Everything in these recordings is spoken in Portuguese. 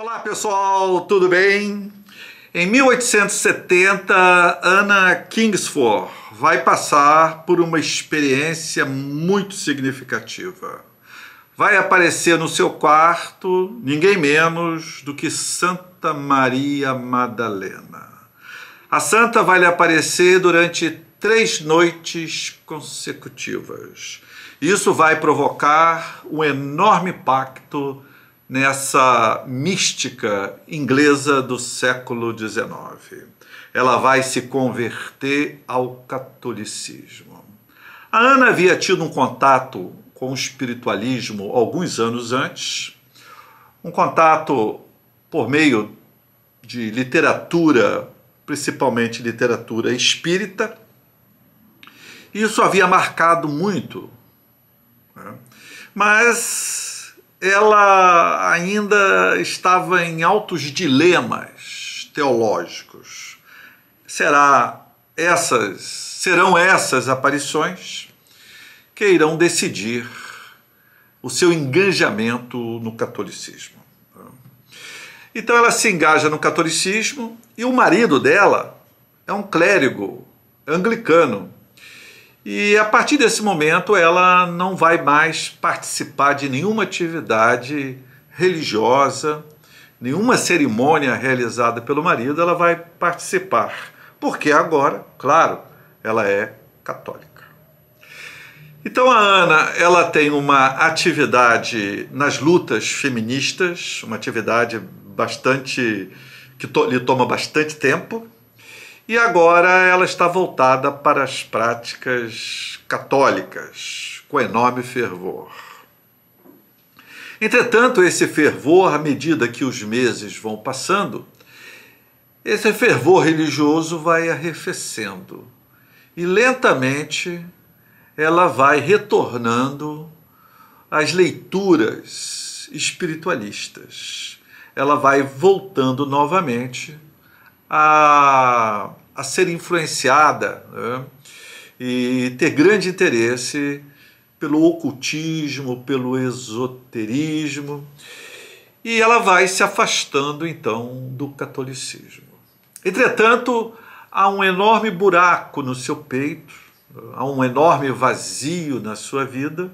Olá pessoal, tudo bem? Em 1870, Anna Kingsford vai passar por uma experiência muito significativa. Vai aparecer no seu quarto ninguém menos do que Santa Maria Madalena. A santa vai lhe aparecer durante três noites consecutivas. Isso vai provocar um enorme impacto nessa mística inglesa do século XIX. Ela vai se converter ao catolicismo. A Ana havia tido um contato com o espiritualismo alguns anos antes, um contato por meio de literatura, principalmente literatura espírita. Isso havia marcado muito. Né? Mas ela ainda estava em altos dilemas teológicos. Será essas serão essas aparições que irão decidir o seu engajamento no catolicismo. Então ela se engaja no catolicismo e o marido dela é um clérigo anglicano e a partir desse momento ela não vai mais participar de nenhuma atividade religiosa, nenhuma cerimônia realizada pelo marido, ela vai participar. Porque agora, claro, ela é católica. Então a Ana, ela tem uma atividade nas lutas feministas, uma atividade bastante que to, lhe toma bastante tempo, e agora ela está voltada para as práticas católicas, com enorme fervor. Entretanto, esse fervor, à medida que os meses vão passando, esse fervor religioso vai arrefecendo e lentamente ela vai retornando às leituras espiritualistas. Ela vai voltando novamente a a ser influenciada né? e ter grande interesse pelo ocultismo, pelo esoterismo, e ela vai se afastando então do catolicismo. Entretanto, há um enorme buraco no seu peito, há um enorme vazio na sua vida,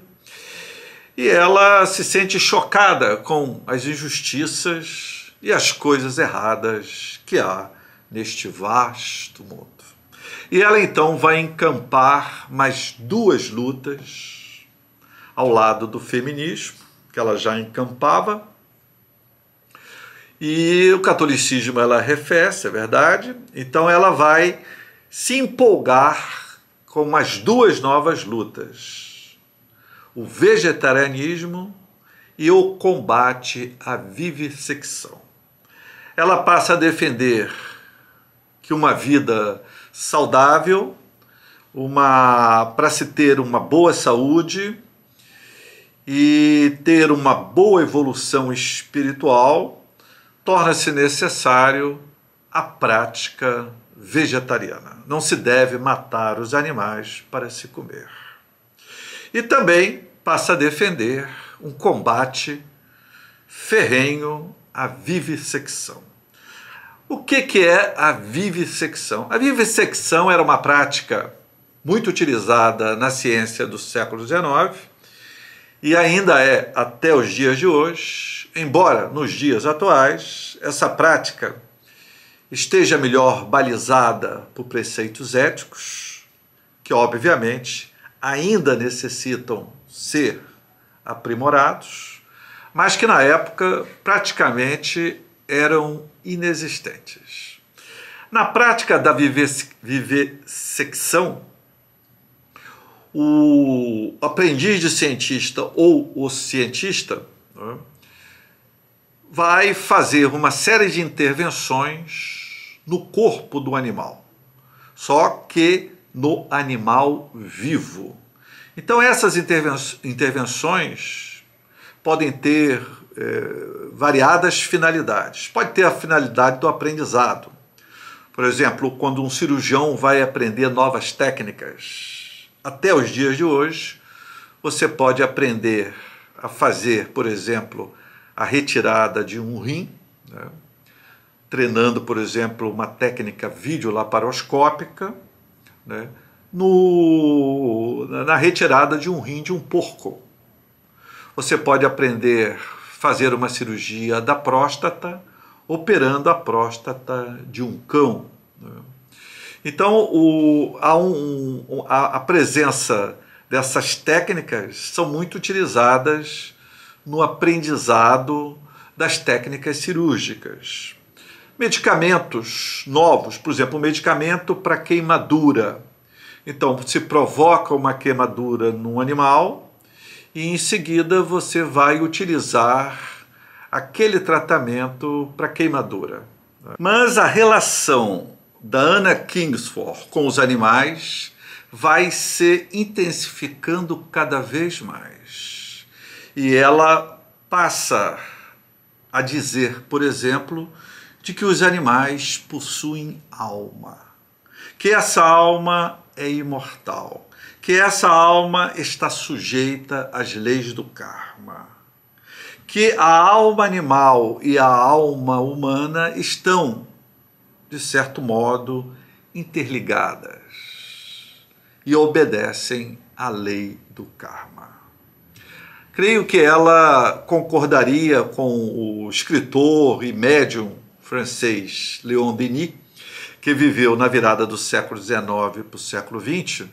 e ela se sente chocada com as injustiças e as coisas erradas que há neste vasto mundo. E ela então vai encampar mais duas lutas ao lado do feminismo, que ela já encampava. E o catolicismo ela arrefece, é verdade. Então ela vai se empolgar com mais duas novas lutas: o vegetarianismo e o combate à vivissecção. Ela passa a defender que uma vida saudável, uma para se ter uma boa saúde e ter uma boa evolução espiritual, torna-se necessário a prática vegetariana. Não se deve matar os animais para se comer. E também passa a defender um combate ferrenho à vivissecção. O que, que é a vivissecção? A vivissecção era uma prática muito utilizada na ciência do século XIX e ainda é até os dias de hoje, embora nos dias atuais essa prática esteja melhor balizada por preceitos éticos, que obviamente ainda necessitam ser aprimorados, mas que na época praticamente eram inexistentes. Na prática da vivessecção, o aprendiz de cientista ou o cientista né, vai fazer uma série de intervenções no corpo do animal, só que no animal vivo. Então, essas intervenções podem ter eh, variadas finalidades. Pode ter a finalidade do aprendizado. Por exemplo, quando um cirurgião vai aprender novas técnicas. Até os dias de hoje, você pode aprender a fazer, por exemplo, a retirada de um rim, né? treinando, por exemplo, uma técnica videolaparoscópica, né? No, na retirada de um rim de um porco. Você pode aprender fazer uma cirurgia da próstata operando a próstata de um cão. Né? Então, o, a, um, a, a presença dessas técnicas são muito utilizadas no aprendizado das técnicas cirúrgicas. Medicamentos novos, por exemplo, um medicamento para queimadura. Então, se provoca uma queimadura num animal, e em seguida você vai utilizar aquele tratamento para queimadura. Mas a relação da Anna Kingsford com os animais vai se intensificando cada vez mais. E ela passa a dizer, por exemplo, de que os animais possuem alma, que essa alma é imortal que essa alma está sujeita às leis do karma, que a alma animal e a alma humana estão, de certo modo, interligadas e obedecem à lei do karma. Creio que ela concordaria com o escritor e médium francês Leon Denis, que viveu na virada do século XIX para o século XX,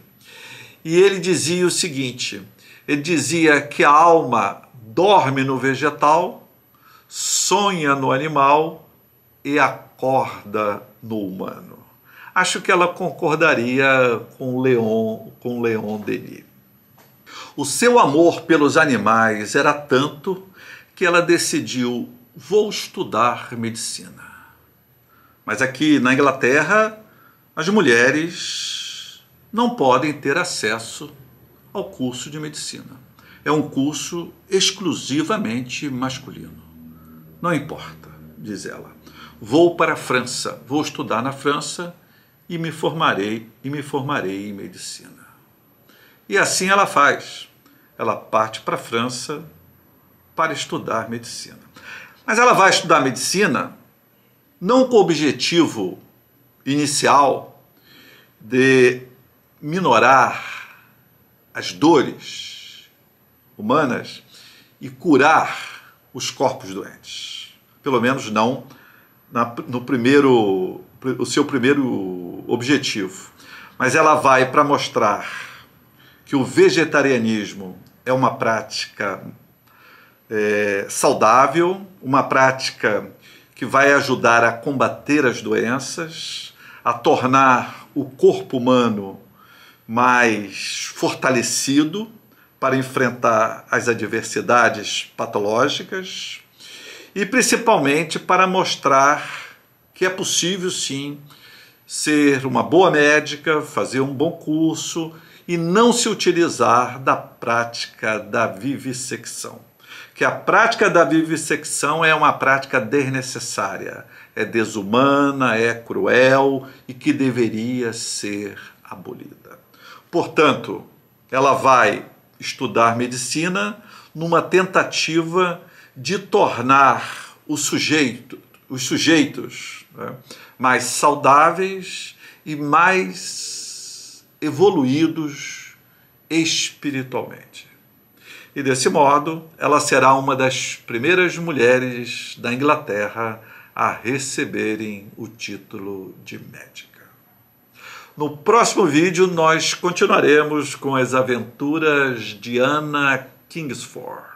e ele dizia o seguinte: ele dizia que a alma dorme no vegetal, sonha no animal e acorda no humano. Acho que ela concordaria com Leon, com Leon Denis. O seu amor pelos animais era tanto que ela decidiu vou estudar medicina. Mas aqui na Inglaterra, as mulheres não podem ter acesso ao curso de medicina. É um curso exclusivamente masculino. Não importa, diz ela. Vou para a França, vou estudar na França e me formarei e me formarei em medicina. E assim ela faz. Ela parte para a França para estudar medicina. Mas ela vai estudar medicina não com o objetivo inicial de minorar as dores humanas e curar os corpos doentes. Pelo menos não na, no primeiro, o seu primeiro objetivo. Mas ela vai para mostrar que o vegetarianismo é uma prática é, saudável, uma prática que vai ajudar a combater as doenças, a tornar o corpo humano mais fortalecido para enfrentar as adversidades patológicas e principalmente para mostrar que é possível sim ser uma boa médica, fazer um bom curso e não se utilizar da prática da vivissecção. Que a prática da vivissecção é uma prática desnecessária, é desumana, é cruel e que deveria ser abolida. Portanto, ela vai estudar medicina numa tentativa de tornar o sujeito, os sujeitos né, mais saudáveis e mais evoluídos espiritualmente. E desse modo, ela será uma das primeiras mulheres da Inglaterra a receberem o título de médica. No próximo vídeo, nós continuaremos com as aventuras de Anna Kingsford.